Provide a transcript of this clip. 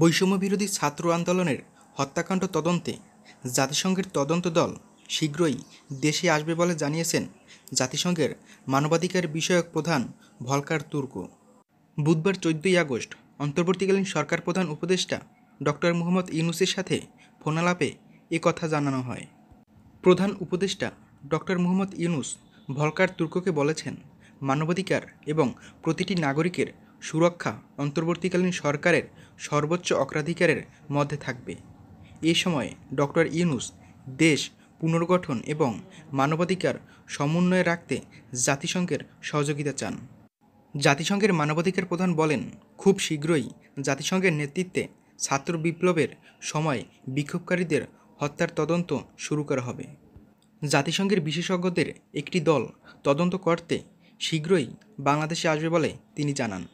বৈষম্যবিরোধী ছাত্র আন্দোলনের হত্যাকাণ্ড তদন্তে জাতিসংঘের তদন্ত দল শীঘ্রই দেশে আসবে বলে জানিয়েছেন জাতিসংঘের মানবাধিকার বিষয়ক প্রধান ভলকার তুর্ক বুধবার চোদ্দই আগস্ট অন্তর্বর্তীকালীন সরকার প্রধান উপদেষ্টা ডক্টর মোহাম্মদ ইউনুসের সাথে ফোনালাপে এ কথা জানানো হয় প্রধান উপদেষ্টা ডক্টর মোহাম্মদ ইউনুস ভলকার তুর্ককে বলেছেন মানবাধিকার এবং প্রতিটি নাগরিকের সুরক্ষা অন্তর্বর্তীকালীন সরকারের সর্বোচ্চ অগ্রাধিকারের মধ্যে থাকবে এ সময় ডক্টর ইউনুস দেশ পুনর্গঠন এবং মানবাধিকার সমন্বয়ে রাখতে জাতিসংঘের সহযোগিতা চান জাতিসংঘের মানবাধিকার প্রধান বলেন খুব শীঘ্রই জাতিসংঘের নেতৃত্বে ছাত্র বিপ্লবের সময় বিক্ষোভকারীদের হত্যার তদন্ত শুরু করা হবে জাতিসংঘের বিশেষজ্ঞদের একটি দল তদন্ত করতে শীঘ্রই বাংলাদেশে আসবে বলে তিনি জানান